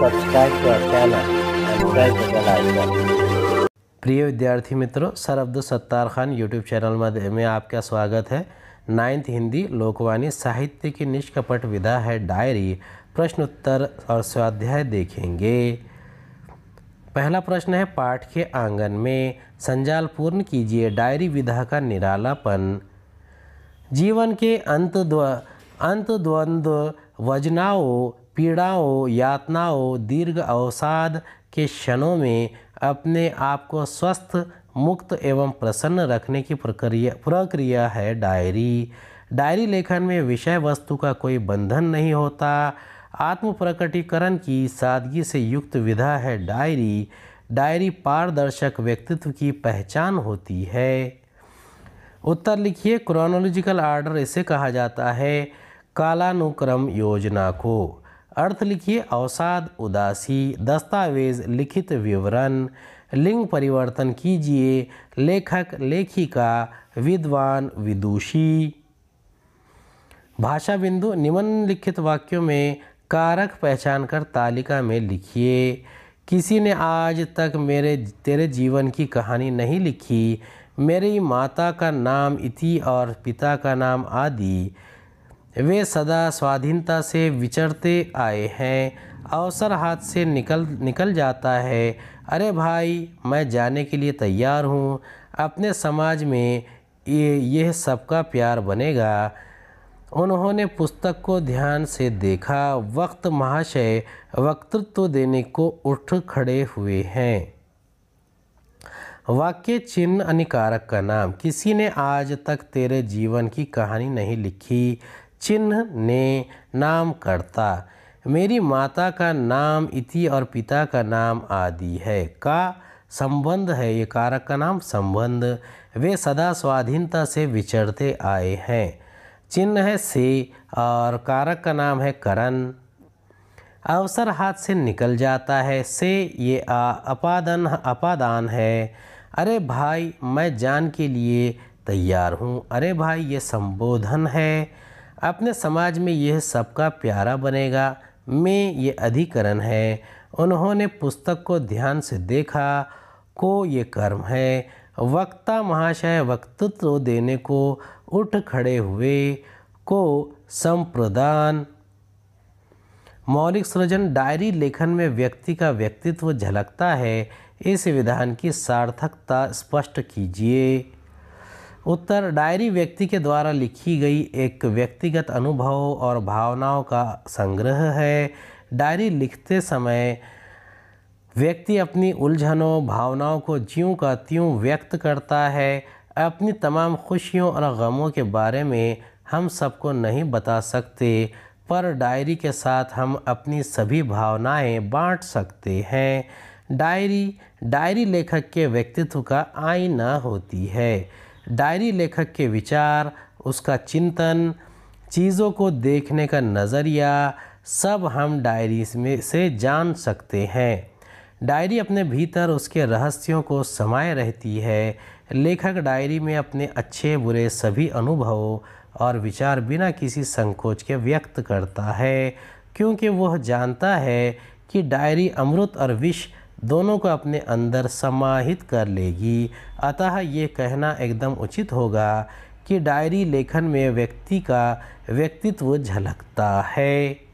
subscribe to our channel and press the bell icon प्रिय विद्यार्थी मित्रों sir Abdul Sattar Khan YouTube channel में आपका स्वागत है नाइन्थ हिंदी लोकवाणी साहित्य की निष्कपट विधा है डायरी प्रश्न उत्तर और स्वाध्याय देखेंगे पहला प्रश्न है पाठ के आंगन में संजाल पूर्ण कीजिए डायरी विधा का निरालापन जीवन के अंत द्व अंत द्वंद्व वजनाओं पीड़ाओं यातनाओं दीर्घ अवसाद के क्षणों में अपने आप को स्वस्थ मुक्त एवं प्रसन्न रखने की प्रक्रिया प्रक्रिया है डायरी डायरी लेखन में विषय वस्तु का कोई बंधन नहीं होता आत्म प्रकटीकरण की सादगी से युक्त विधा है डायरी डायरी पारदर्शक व्यक्तित्व की पहचान होती है उत्तर लिखिए क्रोनोलॉजिकल आर्डर इसे कहा जाता है कालानुक्रम योजना को अर्थ लिखिए अवसाद उदासी दस्तावेज़ लिखित विवरण लिंग परिवर्तन कीजिए लेखक लेखिका विद्वान विदुषी भाषा बिंदु निम्नलिखित वाक्यों में कारक पहचान कर तालिका में लिखिए किसी ने आज तक मेरे तेरे जीवन की कहानी नहीं लिखी मेरी माता का नाम इति और पिता का नाम आदि वे सदा स्वाधीनता से विचरते आए हैं अवसर हाथ से निकल निकल जाता है अरे भाई मैं जाने के लिए तैयार हूँ अपने समाज में ये यह सबका प्यार बनेगा उन्होंने पुस्तक को ध्यान से देखा वक्त महाशय वक्तृत्व देने को उठ खड़े हुए हैं वाक्य चिन्ह अनिकारक का नाम किसी ने आज तक तेरे जीवन की कहानी नहीं लिखी चिन्ह ने नाम करता मेरी माता का नाम इति और पिता का नाम आदि है का संबंध है ये कारक का नाम संबंध वे सदा स्वाधीनता से विचरते आए हैं चिन्ह है से और कारक का नाम है करण अवसर हाथ से निकल जाता है से ये आ, अपादन अपादान है अरे भाई मैं जान के लिए तैयार हूँ अरे भाई ये संबोधन है अपने समाज में यह सबका प्यारा बनेगा में ये अधिकरण है उन्होंने पुस्तक को ध्यान से देखा को ये कर्म है वक्ता महाशय वक्तृत्व देने को उठ खड़े हुए को संप्रदान मौलिक सृजन डायरी लेखन में व्यक्ति का व्यक्तित्व झलकता है इस विधान की सार्थकता स्पष्ट कीजिए उत्तर डायरी व्यक्ति के द्वारा लिखी गई एक व्यक्तिगत अनुभव और भावनाओं का संग्रह है डायरी लिखते समय व्यक्ति अपनी उलझनों भावनाओं को ज्यों का त्यों व्यक्त करता है अपनी तमाम खुशियों और गमों के बारे में हम सबको नहीं बता सकते पर डायरी के साथ हम अपनी सभी भावनाएं बांट सकते हैं डायरी डायरी लेखक के व्यक्तित्व का आईना होती है डायरी लेखक के विचार उसका चिंतन चीज़ों को देखने का नज़रिया सब हम डायरी में से जान सकते हैं डायरी अपने भीतर उसके रहस्यों को समाये रहती है लेखक डायरी में अपने अच्छे बुरे सभी अनुभवों और विचार बिना किसी संकोच के व्यक्त करता है क्योंकि वह जानता है कि डायरी अमृत और विष दोनों को अपने अंदर समाहित कर लेगी अतः ये कहना एकदम उचित होगा कि डायरी लेखन में व्यक्ति का व्यक्तित्व झलकता है